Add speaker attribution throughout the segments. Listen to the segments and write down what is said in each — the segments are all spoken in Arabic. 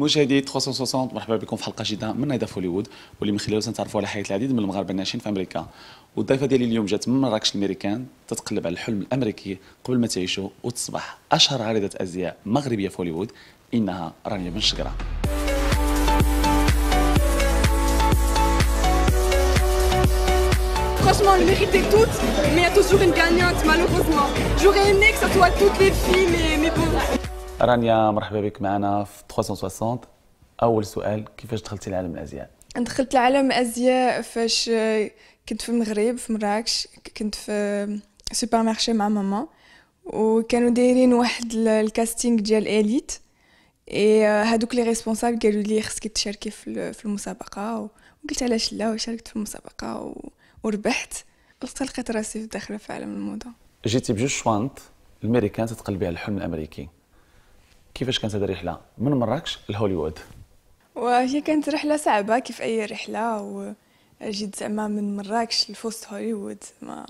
Speaker 1: مشاهدي 360 مرحبا بكم في حلقه جديده من نايدا هوليوود واللي من خلاله سنتعرفوا على حياه العديد من المغاربه الناشئين في امريكا والضيفه ديالي اليوم جات من مراكش الامريكان تتقلب على الحلم الامريكي قبل ما تعيشه وتصبح اشهر عارضه ازياء مغربيه في هوليوود انها رانيا بن شقره
Speaker 2: franchement, elles méritaient toutes, mais il y a toujours une gagnante, malheureusement. J'aurais aimé que ça soit toutes les filles, mais, mais bon.
Speaker 1: رانيا مرحبا بك معنا في 360 اول سؤال كيفاش دخلتي لعالم الازياء
Speaker 2: دخلت لعالم الازياء فاش كنت في المغرب في مراكش كنت في سوبر مارشي مع ماما وكانوا دايرين واحد الكاستينغ ديال اليت اي هادوك لي ريسبونسابل قالوا لي خصك تشاركي في المسابقه وقلت علاش لا وشاركت في المسابقه وربحت لقيت راسي في داخله في عالم الموضه
Speaker 1: جيتي بجوج شوانت الميريكان تتقلبي على الحلم الامريكي كيفاش كانت هذه الرحله من
Speaker 2: مراكش لهوليوود وهي كانت رحله صعبه كيف اي رحله وجيت زعما من مراكش لفوسط هوليوود ما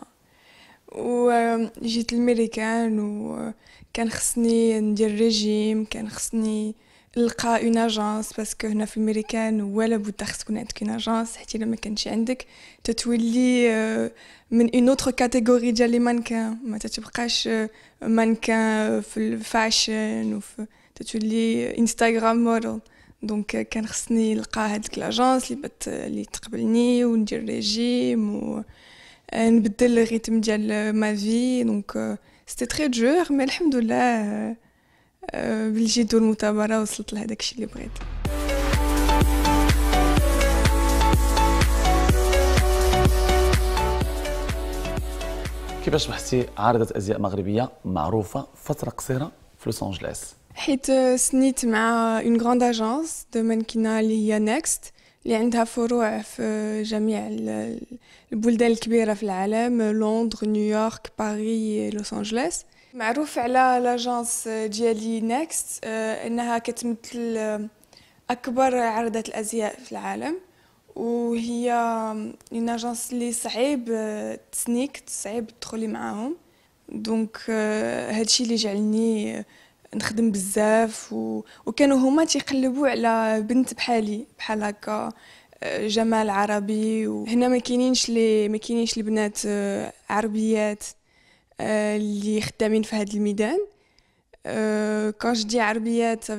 Speaker 2: وجيت الميريكان وكان خصني ندير ريجيم كان خصني لقى اون اجونس باسكو هنا في الميريكان ولا بد خاص تكون عندك اون اجونس حتى الا ما كانش عندك تتولي آه، من اون اوتر كاتيجوري ديال لي مانكان ما تتبقاش آه، مانكان في الفاشن وفي تتولي انستغرام موديل دونك كان خصني نلقى هذيك لاجونس اللي بت آه، اللي تقبلني وندير ريجيم و نبدل الريتم ديال ما في دونك سيتي تري دور مي الحمد لله آه، بالجد والمثابرة وصلت لهداك الشيء اللي بغيت
Speaker 1: كيفاش بحثتي عارضة أزياء مغربية معروفة فترة قصيرة في لوس أنجلوس
Speaker 2: حيت آه، سنيت مع اون غراند اجونس دو مانكينا اللي هي نيكست اللي عندها فروع في جميع البلدان الكبيرة في العالم لندن نيويورك باريس لوس أنجلوس معروف على لاجونس ديالي نيكست آه، انها كتمثل آه، اكبر عرضة الازياء في العالم وهي اون آه، اجونس اللي صعيب تسنيك صعيب تدخلي معاهم دونك هادشي اللي جعلني نخدم بزاف و... وكانوا هما تيقلبوا على بنت بحالي بحال هكا جمال عربي وهنا ما كاينينش لي ما كاينينش البنات عربيات آه، اللي خدامين في هذا الميدان آه، كان je عربيات ça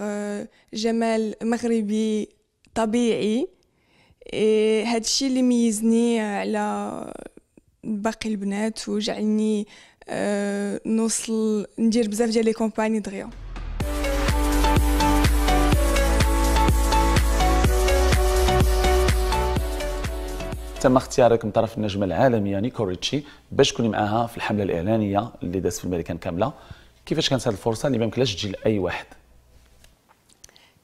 Speaker 2: آه، جمال مغربي طبيعي هذا الشيء اللي ميزني على باقي البنات وجعلني نوصل ندير بزاف ديال لي كومباني دغيا
Speaker 1: تم اختيارك من طرف النجمه العالميه نيكو ريتشي باش تكوني معاها في الحمله الاعلانيه اللي دازت في الميريكان كامله كيفاش كانت هذه الفرصه اللي ما يمكنلاش تجي لاي واحد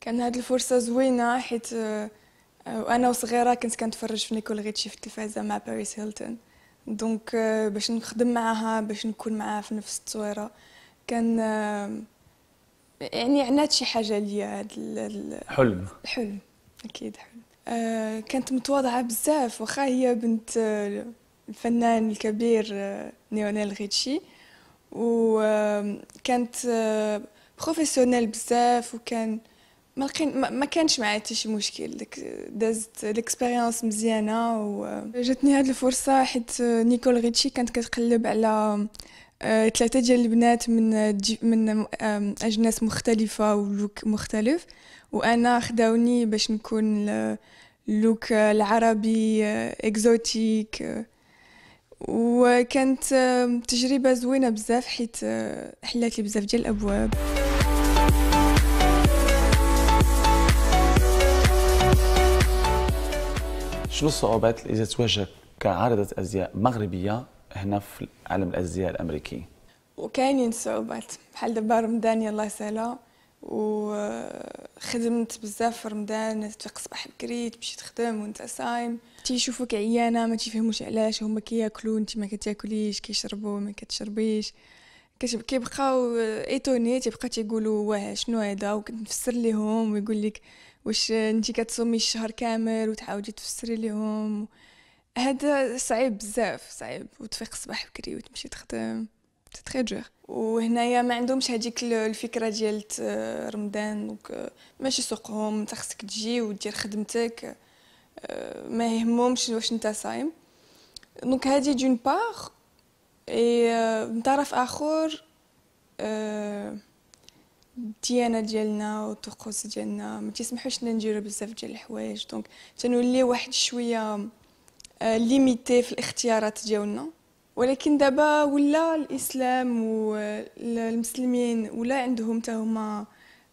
Speaker 2: كان هذه الفرصه زوينه حيت آه، وانا وصغيره كنت كنتفرج في نيكول ريتشي في التلفازه مع باريس هيلتون دونك آه، باش نخدم معاها باش نكون معاها في نفس التصويره كان آه، يعني عنات شي حاجه ليا هذا حلم حلم اكيد حلم آه، كانت متواضعة بزاف واخا هي بنت آه، الفنان الكبير نيونيل آه، غيتشي وكانت بروفيسيونيل بزاف وكان ما لقين ما كانش معايا حتى شي مشكل دازت ليكسبيريونس مزيانه وجاتني هاد الفرصه حيت نيكول غيتشي كانت كتقلب على ثلاثة آه، ديال البنات من من أجناس مختلفة ولوك مختلف وأنا خداوني باش نكون اللوك العربي آه، اكزوتيك وكانت تجربة زوينة بزاف حيت آه، حلات لي بزاف ديال الأبواب شنو
Speaker 1: الصعوبات اللي تواجهك كعارضة أزياء مغربية هنا في عالم الازياء الامريكي
Speaker 2: وكاينين صعوبات بحال دابا رمضان يلاه سالا وخدمت بزاف في رمضان تفيق الصباح بكري تمشي تخدم وانت صايم تيشوفوك عيانه ما تيفهموش علاش هما كياكلوا انت ما كتاكليش كيشربوا ما كتشربيش كيبقاو ايتوني تيبقى تيقولوا واه شنو هذا وكنت نفسر لهم ويقول لك واش انت كتصومي الشهر كامل وتعاودي تفسري ليهم هذا صعيب بزاف صعيب وتفيق الصباح بكري وتمشي تخدم سي تري دور وهنايا ما عندهمش هذيك الفكره ديال رمضان دونك ماشي سوقهم انت خصك تجي ودير خدمتك آه، ما يهمهمش واش انت صايم دونك هادي دون بار اي من طرف اخر الديانة آه، ديالنا والطقوس ديالنا ما تسمحوش لنا نديرو بزاف ديال الحوايج دونك تنولي واحد شويه ليميتي آه، في الاختيارات ديالنا ولكن دابا ولا الاسلام والمسلمين آه، ولا عندهم حتى هما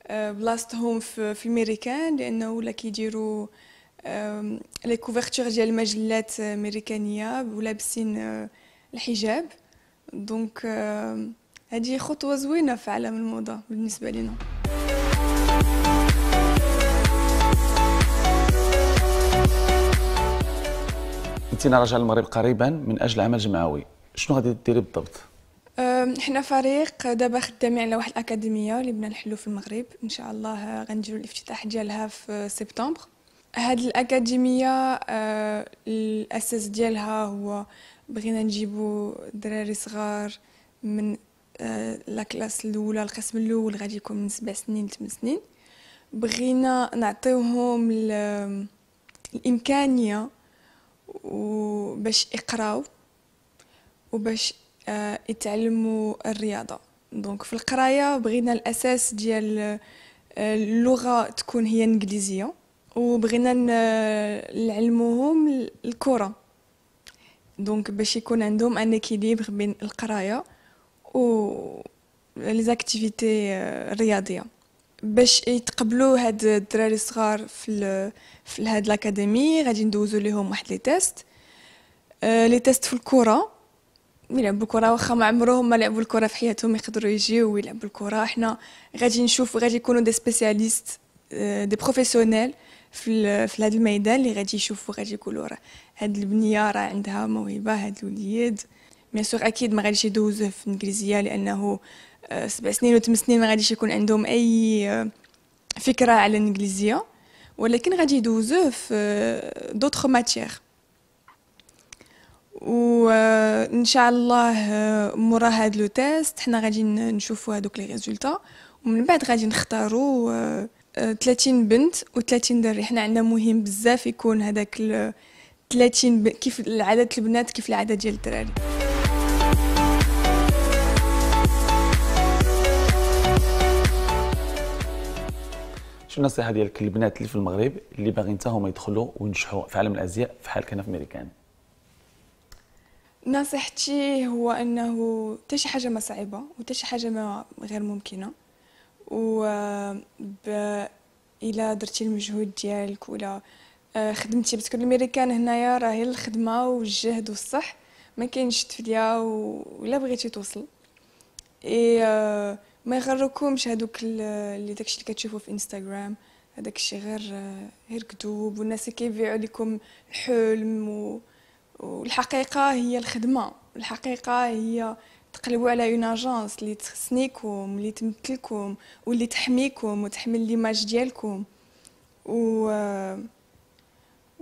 Speaker 2: آه، بلاصتهم في الميريكان لانه ولا كيديروا لي كوفرتور ديال المجلات الميريكانيه ولابسين الحجاب دونك هذه خطوه زوينه في عالم الموضه بالنسبه لنا
Speaker 1: انت راجعه للمغرب قريبا من اجل عمل جمعوي شنو غادي ديري بالضبط
Speaker 2: حنا فريق دابا خدامين على واحد الاكاديميه اللي بنا نحلو في المغرب ان شاء الله غنديروا الافتتاح ديالها في سبتمبر هاد الاكاديميه الاساس ديالها هو بغينا نجيبو دراري صغار من أه، لا كلاس الاولى القسم الاول غادي يكون من سبع سنين لثمان سنين بغينا نعطيوهم الامكانيه وباش يقراو وباش آه، يتعلموا الرياضه دونك في القرايه بغينا الاساس ديال آه، اللغه تكون هي الإنجليزية وبغينا نعلموهم الكره دونك باش يكون عندهم ان اكيليبر بين القرايه و لي الرياضيه آه، باش يتقبلوا هاد الدراري الصغار في الـ في هاد الاكاديمي غادي ندوزو ليهم واحد لي تيست آه، لي تيست في الكره يلعبوا الكره واخا ما عمرهم ما لعبوا الكره في حياتهم يقدروا يجيو ويلعبوا الكره حنا غادي نشوف غادي يكونوا دي سبيسياليست آه، دي بروفيسيونيل في في هذا الميدان اللي غادي يشوفوا غادي يقولوا راه هاد البنيه راه عندها موهبه هاد الوليد بيان سور اكيد ما غاديش يدوزوه في الانجليزيه لانه آه، سبع سنين وثمان سنين ما غاديش يكون عندهم اي آه، فكره على الانجليزيه ولكن غادي يدوزوه في دوطخ ماتيغ وان شاء الله آه، مورا هاد لو تيست حنا غادي نشوفو هادوك لي ريزولتا ومن بعد غادي نختارو 30 بنت و30 دري حنا عندنا مهم بزاف يكون هذاك 30 كيف العدد البنات كيف العدد ديال الدراري
Speaker 1: شو النصيحه ديالك للبنات اللي في المغرب اللي باغيين حتى هما يدخلوا وينجحوا في عالم الازياء حال كنا في ميريكان
Speaker 2: نصيحتي هو انه حتى شي حاجه ما صعيبه وحتى شي حاجه ما غير ممكنه و ب... الا درتي المجهود ديالك ولا آه، خدمتي باسكو الميريكان هنايا راهي الخدمه والجهد والصح ما كاينش تفديا ولا بغيتي توصل اي آه، ما يغركمش هذوك اللي داكشي اللي كتشوفوا في انستغرام هذاك الشيء غير غير كذوب والناس كيبيعوا لكم الحلم و... والحقيقه هي الخدمه الحقيقه هي تقلبوا على اون اجونس اللي تخصنيكم اللي تمثلكم واللي تحميكم وتحمل ليماج ديالكم و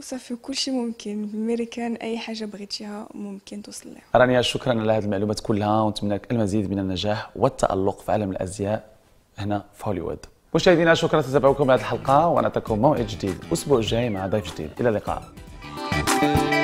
Speaker 2: وصافي شيء ممكن بالميريكان اي حاجه بغيتيها ممكن توصل لها
Speaker 1: رانيا شكرا على هذه المعلومات كلها ونتمنى لك المزيد من النجاح والتالق في عالم الازياء هنا في هوليوود مشاهدينا شكرا لتتابعكم هذه الحلقه ونعطيكم موعد جديد الاسبوع الجاي مع ضيف جديد الى اللقاء